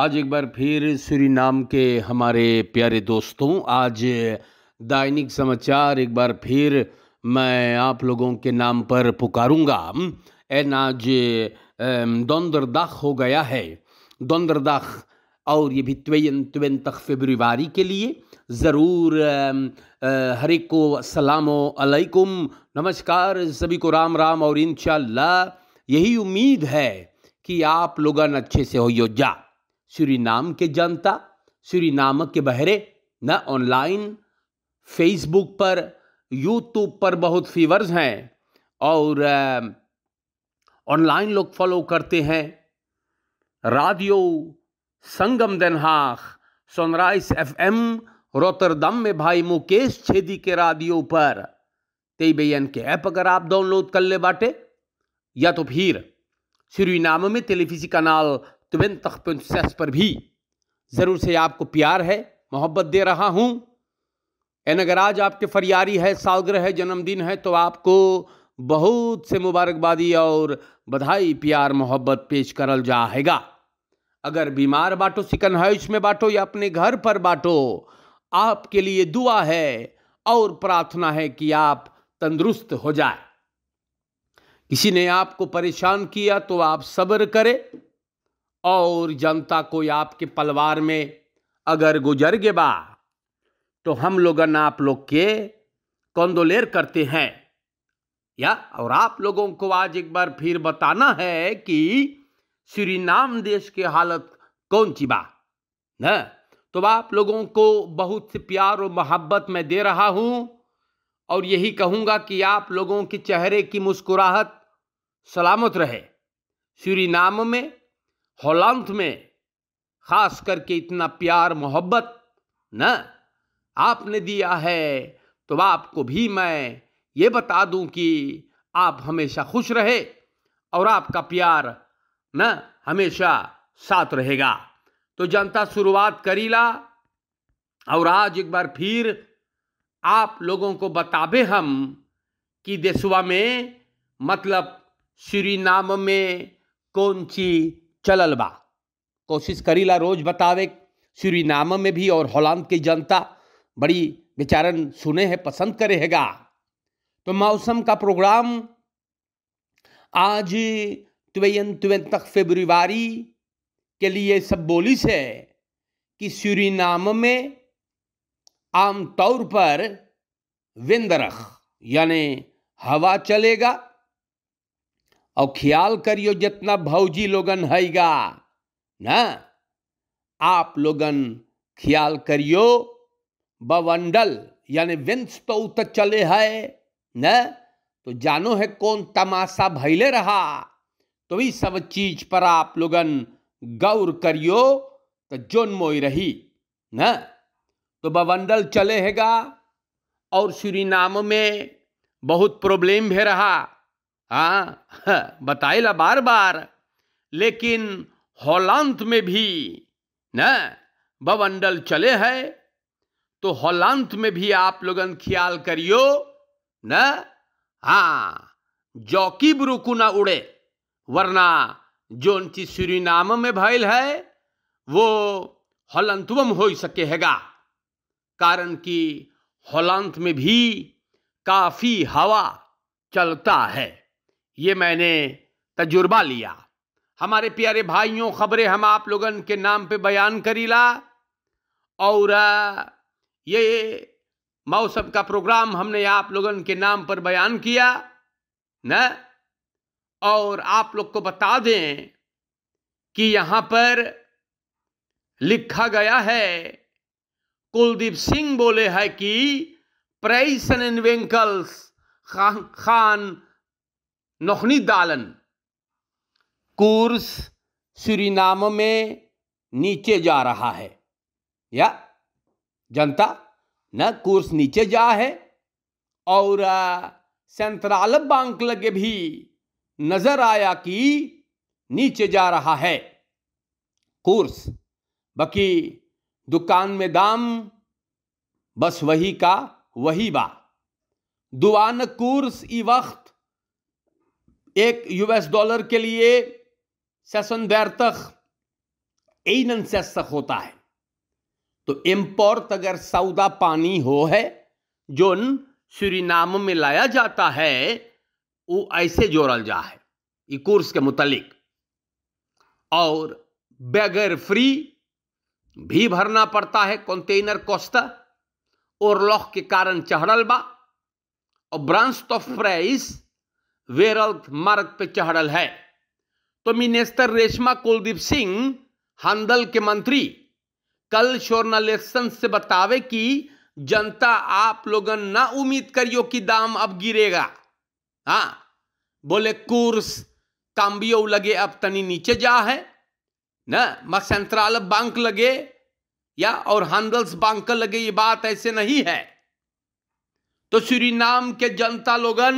आज एक बार फिर श्री नाम के हमारे प्यारे दोस्तों आज दैनिक समाचार एक बार फिर मैं आप लोगों के नाम पर पुकारूंगा एन आज दौंदरदाख हो गया है दौंदरदाख और ये भी त्वेन त्वेन तक फेब्रुवारी के लिए ज़रूर हर एक को अलैकुम नमस्कार सभी को राम राम और इन यही उम्मीद है कि आप लोग अच्छे से हो जा श्री नाम के जनता श्री नाम के बहरे न ऑनलाइन फेसबुक पर यूट्यूब पर बहुत फीवर्स हैं और ऑनलाइन लोग फॉलो करते हैं radio Sangam Den Haag Sunrise M Rotterdam में भाई मुकेश छेदी के रेडियो पर तेई बन के ऐप अगर आप डाउनलोड कर ले बाटे या तो फिर श्री नाम में टेलीविजी कनाल तुम्हें तख पंचस पर भी ज़रूर से आपको प्यार है मोहब्बत दे रहा हूँ एन अगर आज आपके फरियारी है सालगिरह है जन्मदिन है तो आपको बहुत से मुबारकबादी और बधाई प्यार मोहब्बत पेश करल जाएगा अगर बीमार बांटो सिकन है में बांटो या अपने घर पर बांटो आपके लिए दुआ है और प्रार्थना है कि आप तंदुरुस्त हो जाए किसी ने आपको परेशान किया तो आप सब्र करें और जनता कोई आपके पलवार में अगर गुजर गे बा तो हम लोगन आप लोग के कंदोलेर करते हैं या और आप लोगों को आज एक बार फिर बताना है कि श्री नाम देश के हालत कौन सी बा ना? तो आप लोगों को बहुत से प्यार और मोहब्बत मैं दे रहा हूँ और यही कहूँगा कि आप लोगों के चेहरे की मुस्कुराहट सलामत रहे श्री नाम में हौलांत में खास करके इतना प्यार मोहब्बत न आपने दिया है तो आपको भी मैं ये बता दूं कि आप हमेशा खुश रहे और आपका प्यार न हमेशा साथ रहेगा तो जनता शुरुआत करीला और आज एक बार फिर आप लोगों को बताबे हम कि देशवा में मतलब श्री नाम में कौन सी चलल बा कोशिश करीला रोज बतावे नाम में भी और हॉलांद की जनता बड़ी बेचारन सुने हैं पसंद करे हैगा तो मौसम का प्रोग्राम आज त्वेन त्वेन तक फेब्रुवारी के लिए सब बोली से कि सूरीनाम में आमतौर पर विंदरख यानी हवा चलेगा और ख्याल करियो जितना भौजी लोगन है ना आप लोगन ख्याल करियो बवंडल यानी विंस तो उत चले है न तो जानो है कौन तमाशा भैले रहा तो इस सब चीज पर आप लोगन गौर करियो तो जोन मोई रही न तो बवंडल चले हैगा और श्री नाम में बहुत प्रॉब्लम भी रहा हाँ, हाँ बताइला बार बार लेकिन हॉलांत में भी न बवंडल चले है तो हॉलांत में भी आप लोगन ख्याल करियो न हाँ जौकी ब्रुकू ना उड़े वरना जोन चीज नाम में भयल है वो हलंतुम हो सके हैगा कारण कि हलंत में भी काफ़ी हवा चलता है ये मैंने तजुर्बा लिया हमारे प्यारे भाइयों खबरें हम आप लोगन के नाम पे बयान करीला और ये मौसम का प्रोग्राम हमने आप लोगन के नाम पर बयान किया न और आप लोग को बता दें कि यहाँ पर लिखा गया है कुलदीप सिंह बोले है कि प्राइस एंड वेंकल्स खान नौखनी दालन कूर्स सुरीनाम में नीचे जा रहा है या जनता न कूर्स नीचे जा है और सेंट्रल बैंक लगे भी नज़र आया कि नीचे जा रहा है कोर्स बाकी दुकान में दाम बस वही का वही बा दुआन कोर्स ई वक्त एक यूएस डॉलर के लिए सेशन व्यर्थक एनन सेसक होता है तो इम्पोर्ट अगर सौदा पानी हो है जो सूरीनाम में लाया जाता है वो ऐसे जोड़ल जा है इकोर्स कोर्स के मुतालिक और बगैर फ्री भी भरना पड़ता है कंटेनर कोस्ता और लॉक के कारण चढ़ल बा और ब्रांच ऑफ प्राइस वेरल मार्ग पर चढ़ल है तो मिनिस्टर रेशमा कुलदीप सिंह हंदल के मंत्री कल शोरनालेसन से बतावे कि जनता आप लोगन ना उम्मीद करियो कि दाम अब गिरेगा हा बोले कुर्स काम्बियो लगे अब तनी नीचे जा है ना सेंट्रल बैंक लगे या और हैंडल्स बैंक लगे ये बात ऐसे नहीं है तो नाम के जनता लोगन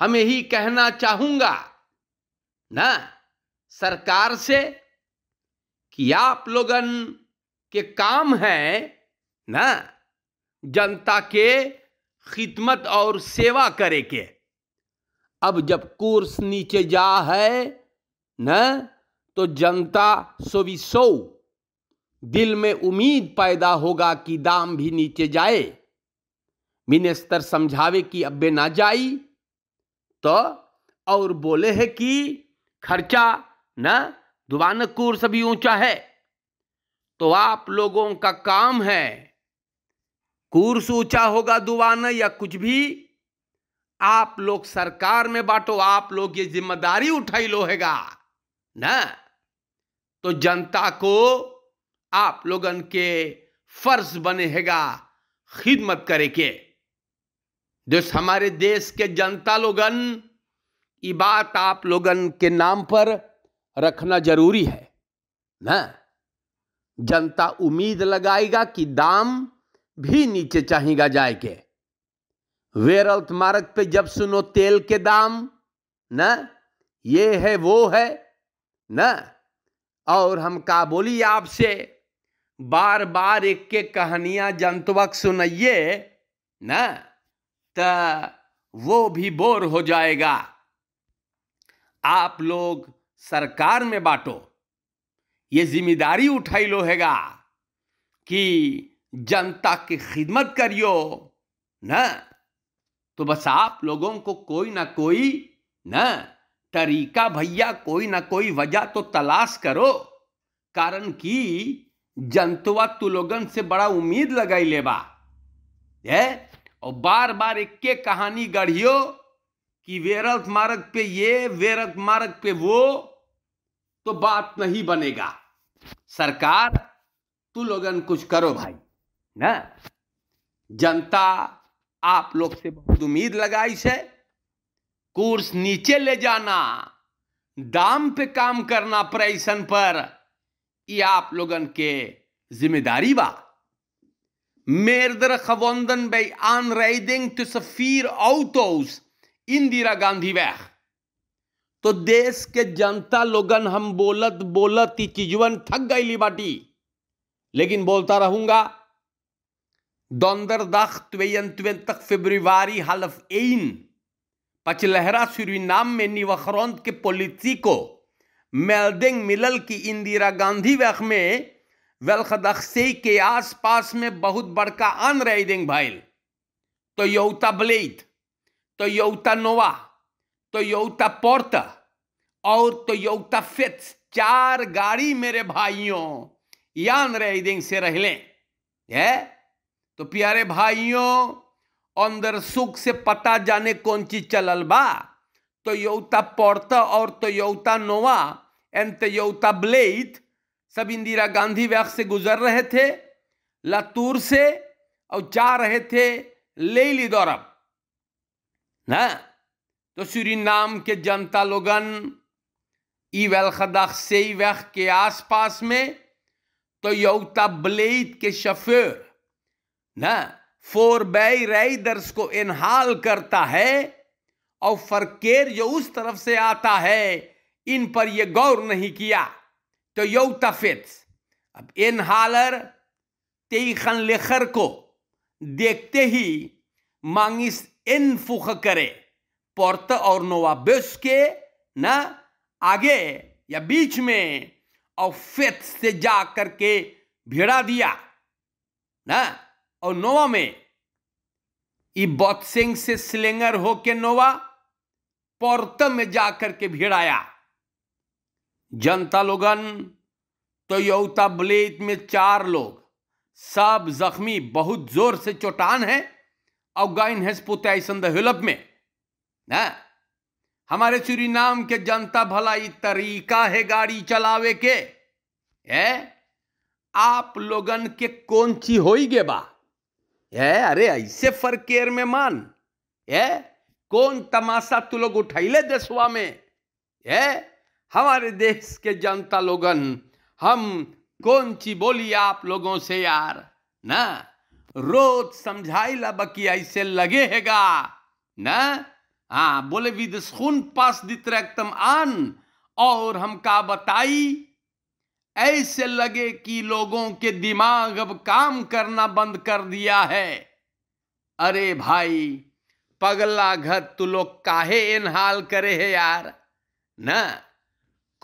हम यही कहना चाहूंगा ना सरकार से कि आप लोगन के काम है ना जनता के खिदमत और सेवा करे के अब जब कोर्स नीचे जा है न तो जनता सोविसो दिल में उम्मीद पैदा होगा कि दाम भी नीचे जाए मिनिस्टर समझावे कि अब्बे ना जाई तो और बोले है कि खर्चा ना दुबान से भी ऊंचा है तो आप लोगों का काम है कोर्स ऊंचा होगा दुबाना या कुछ भी आप लोग सरकार में बांटो आप लोग ये जिम्मेदारी उठाई लोहेगा ना तो जनता को आप लोगन के फर्ज बनेगा खिदमत करे के दोस्त हमारे देश के जनता लोगन ये बात आप लोगन के नाम पर रखना जरूरी है ना जनता उम्मीद लगाएगा कि दाम भी नीचे चाहेगा जाए के वेरल्थ मार्ग पे जब सुनो तेल के दाम ना ये है वो है ना और हम का बोली आपसे बार बार एक के कहानियां जनतवक सुनइए ना तो वो भी बोर हो जाएगा आप लोग सरकार में बांटो ये जिम्मेदारी उठाई लो हैगा कि जनता की खिदमत करियो ना तो बस आप लोगों को कोई ना कोई ना तरीका भैया कोई ना कोई वजह तो तलाश करो कारण कि जनतवा तू लोगन से बड़ा उम्मीद लगाई लेबा है और बार बार एक के कहानी गढ़ियो कि वेरत मार्ग पे ये वेरत मार्ग पे वो तो बात नहीं बनेगा सरकार तू लोगन कुछ करो भाई ना जनता आप लोग से बहुत उम्मीद लगाई से कोर्स नीचे ले जाना दाम पे काम करना प्राइसन पर ये आप लोगन के जिम्मेदारी बा meerdere gewonden bij aanrijding tussen vier auto's Indira Gandhi weg. तो देश के जनता लोगन हम बोलत बोलत ही चिजवन थक गई बाटी लेकिन बोलता रहूंगा दौंदरदाख दख त्वेन तक फेब्रुवारी हलफ एन पचलहरा नाम में निवखरौंद के पॉलिसी को मेलदिंग मिलल की इंदिरा गांधी वह में वेलखदखसे के आसपास में बहुत बड़का रेडिंग भाई तो यौता ब्लेड तो यौता नोवा तो यौता पोर्त और तो यौता फिट्स चार गाड़ी मेरे भाइयों यान रेडिंग से रह लें है तो प्यारे भाइयों अंदर सुख से पता जाने कौन चीज चलल बा तो यौता पोर्त और तो यौता नोवा एंड तो यौता ब्लेड सब इंदिरा गांधी व्याख से गुजर रहे थे लातूर से और जा रहे थे लेली दौरब ना तो नाम के जनता लोगन ई वेलखदा से वैख के आसपास में तो यौता बलेत के शफेर ना फोर बई राइडर्स को इनहाल करता है और फरकेर जो उस तरफ से आता है इन पर यह गौर नहीं किया Toyota fit. अब एन हालर तेखन लेखर को देखते ही मांगिस इन फुख करे पोर्त और नोवाबिस के न आगे या बीच में और फित से जा करके भिड़ा दिया न और नोवा में ये बॉक्सिंग से स्लिंगर होके नोवा पोर्त में जा करके भिड़ाया जनता लोगन तो यौता ब्लेट में चार लोग सब जख्मी बहुत जोर से चोटान है और गाइन है पोतैसन दिलप में ना हमारे नाम के जनता भलाई तरीका है गाड़ी चलावे के ए? आप लोगन के कौन ची हो गे बा ए? अरे ऐसे फरकेर में मान ए? कौन तमाशा तू लोग ले देशवा में है हमारे देश के जनता लोगन हम कौन ची बोली आप लोगों से यार ना रोज समझाई ला बकी ऐसे लगे हैगा ना हाँ बोले विद खून पास दित एकदम आन और हम का बताई ऐसे लगे कि लोगों के दिमाग अब काम करना बंद कर दिया है अरे भाई पगला घर तू लोग काहे हाल करे है यार ना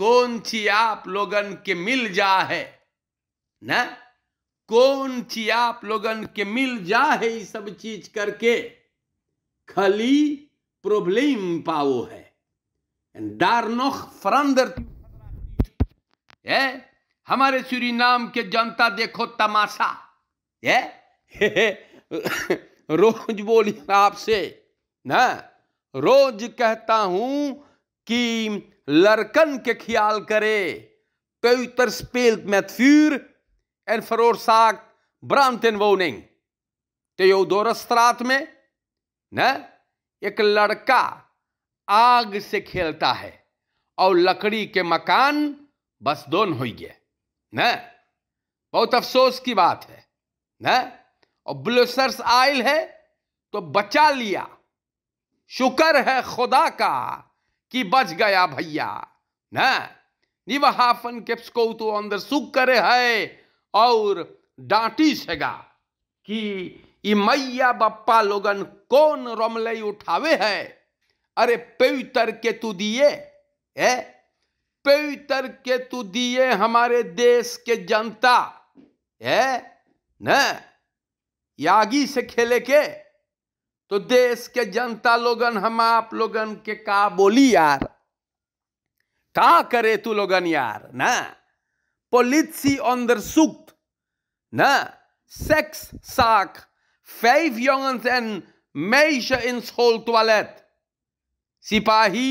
कौन छी आप लोगन के मिल जा है ना कौन छी आप लोगन के मिल जा है ये सब चीज करके खाली प्रॉब्लम पाओ है डार नोख फरंदर ए हमारे सूरी नाम के जनता देखो तमाशा ए रोज बोली आपसे ना रोज कहता हूं कि lurken के ख्याल करे Peuter speelt met vuur en veroorzaakt brand in woning. Theodorusstraat में न एक लड़का आग से खेलता है और लकड़ी के मकान बस दोन हो गए न बहुत अफसोस की बात है न और ब्लूसर्स आयल है तो बचा लिया शुक्र है खुदा का कि बच गया भैया ना निवहाफन केप्स को तो अंदर सुख करे है और डांटी सेगा कि ई मैया बप्पा लोगन कौन रमलई उठावे है अरे पवित्र के तू दिए है पवित्र के तू दिए हमारे देश के जनता है ना यागी से खेले के तो देश के जनता लोगन हम आप लोगन के का बोली यार का करे तू लोगन यार ना ना सेक्स साख sekszaak. Vijf एंड en इन सोल टॉयलेट सिपाही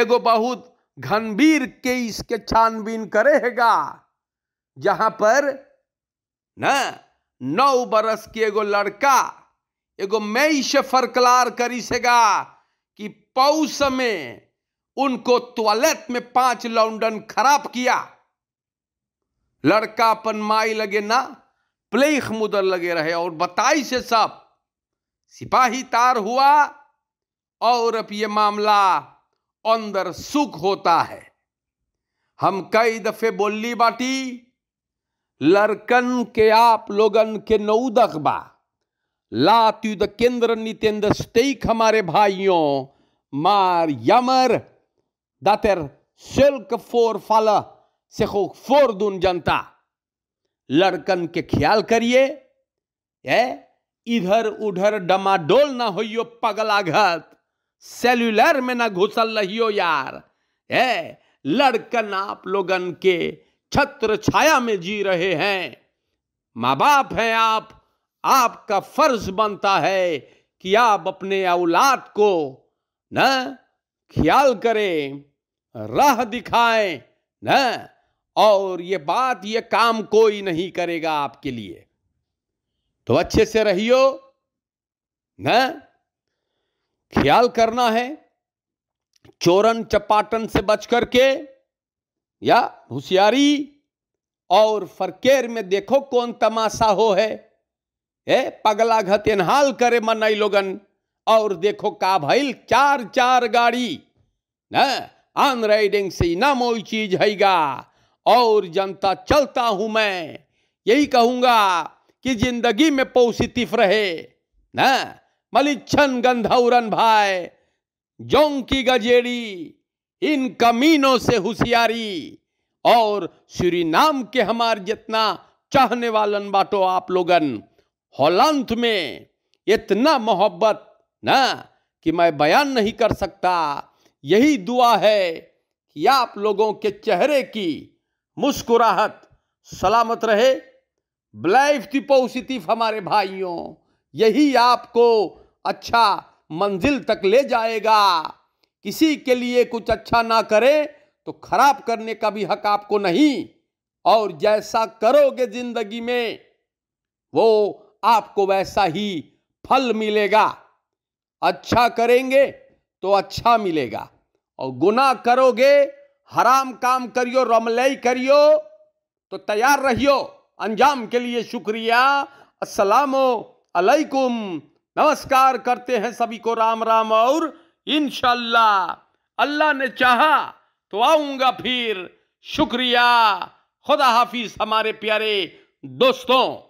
एगो बहुत घनबीर केस के छानबीन करेगा जहां पर ना नौ बरस के एगो लड़का एगो मैश फरकलार करी सेगा कि पौष में उनको टॉयलेट में पांच लौंडन खराब किया लड़का अपन माई लगे ना प्लेख मुदर लगे रहे और बताई से सब सिपाही तार हुआ और अब ये मामला अंदर सुख होता है हम कई दफे बोली बाटी लड़कन के आप लोगन के नौदक बा ला द केंद्र नितेंद्र स्टेक हमारे भाइयों मार jammer सिल्क फोर zulke से खो फोर दून जनता लड़कन के ख्याल करिए इधर उधर डमाडोल ना होइयो पगलाघत सेल्युलर में ना घुसल रहियो यार है लड़कन आप लोगन के छत्र छाया में जी रहे हैं माँ बाप हैं आप आपका फर्ज बनता है कि आप अपने औलाद को न ख्याल करें राह दिखाएं न और ये बात ये काम कोई नहीं करेगा आपके लिए तो अच्छे से रहियो न ख्याल करना है चोरन चपाटन से बच करके या होशियारी और फरकेर में देखो कौन तमाशा हो है ए पगला घतेनहाल करे मन लोगन और देखो का भइल चार चार गाड़ी न आन राइडिंग से ना मोई चीज है और जनता चलता हूं मैं यही कहूंगा कि जिंदगी में पोसिटिव रहे मलिच्छन गंधौरन भाई जोंग की गजेड़ी इन कमीनों से होशियारी और श्री नाम के हमार जितना चाहने वालन बाटो आप लोगन हौलंत में इतना मोहब्बत ना कि मैं बयान नहीं कर सकता यही दुआ है कि आप लोगों के चेहरे की मुस्कुराहट सलामत रहे ब्लैफ थी हमारे भाइयों यही आपको अच्छा मंजिल तक ले जाएगा किसी के लिए कुछ अच्छा ना करे तो खराब करने का भी हक आपको नहीं और जैसा करोगे जिंदगी में वो आपको वैसा ही फल मिलेगा अच्छा करेंगे तो अच्छा मिलेगा और गुना करोगे हराम काम करियो रमलई करियो तो तैयार रहियो अंजाम के लिए शुक्रिया असलम अलैकुम नमस्कार करते हैं सभी को राम राम और इनशाला अल्लाह ने चाहा तो आऊंगा फिर शुक्रिया खुदा हाफिज हमारे प्यारे दोस्तों